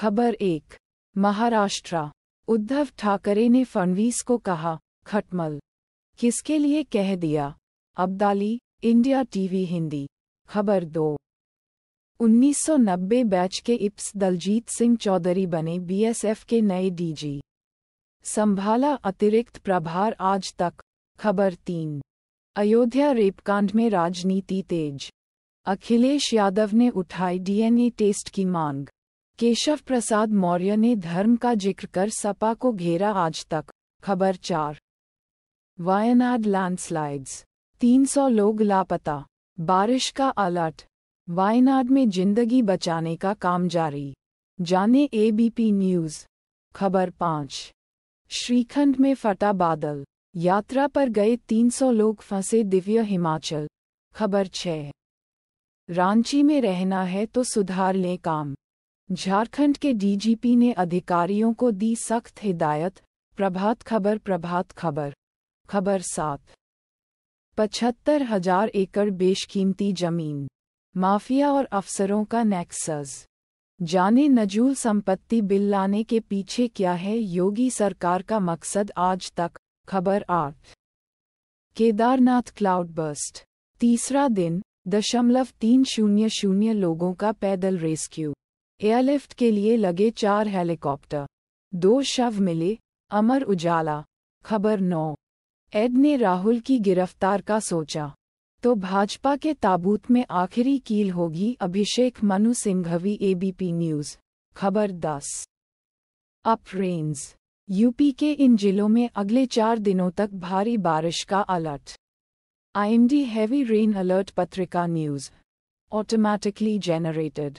खबर एक महाराष्ट्र उद्धव ठाकरे ने फणवीस को कहा खटमल किसके लिए कह दिया अब्दाली इंडिया टीवी हिंदी खबर दो 1990 बैच के इप्स दलजीत सिंह चौधरी बने बीएसएफ के नए डीजी संभाला अतिरिक्त प्रभार आज तक खबर तीन अयोध्या रेपकांड में राजनीति तेज अखिलेश यादव ने उठाई डीएनए टेस्ट की मांग केशव प्रसाद मौर्य ने धर्म का जिक्र कर सपा को घेरा आज तक खबर चार वायनाड लैंडस्लाइड्स 300 लोग लापता बारिश का अलर्ट वायनाड में जिंदगी बचाने का काम जारी जाने एबीपी न्यूज़ खबर पाँच श्रीखंड में फटा बादल यात्रा पर गए 300 लोग फंसे दिव्य हिमाचल खबर छह रांची में रहना है तो सुधार लें काम झारखंड के डीजीपी ने अधिकारियों को दी सख्त हिदायत प्रभात खबर प्रभात खबर खबर सात पचहत्तर हजार एकड़ बेशकीमती जमीन माफिया और अफसरों का नेक्सस जाने नजूल संपत्ति बिल लाने के पीछे क्या है योगी सरकार का मकसद आज तक खबर आठ केदारनाथ क्लाउड बस्ट तीसरा दिन दशमलव तीन शून्य शून्य लोगों का पैदल रेस्क्यू एयरलिफ्ट के लिए लगे चार हेलीकॉप्टर दो शव मिले अमर उजाला खबर नौ एड ने राहुल की गिरफ्तार का सोचा तो भाजपा के ताबूत में आखिरी कील होगी अभिषेक मनु सिंघवी एबीपी न्यूज़ खबर दस अप रेंज यूपी के इन जिलों में अगले चार दिनों तक भारी बारिश का alert IMD heavy rain alert Patrika news automatically generated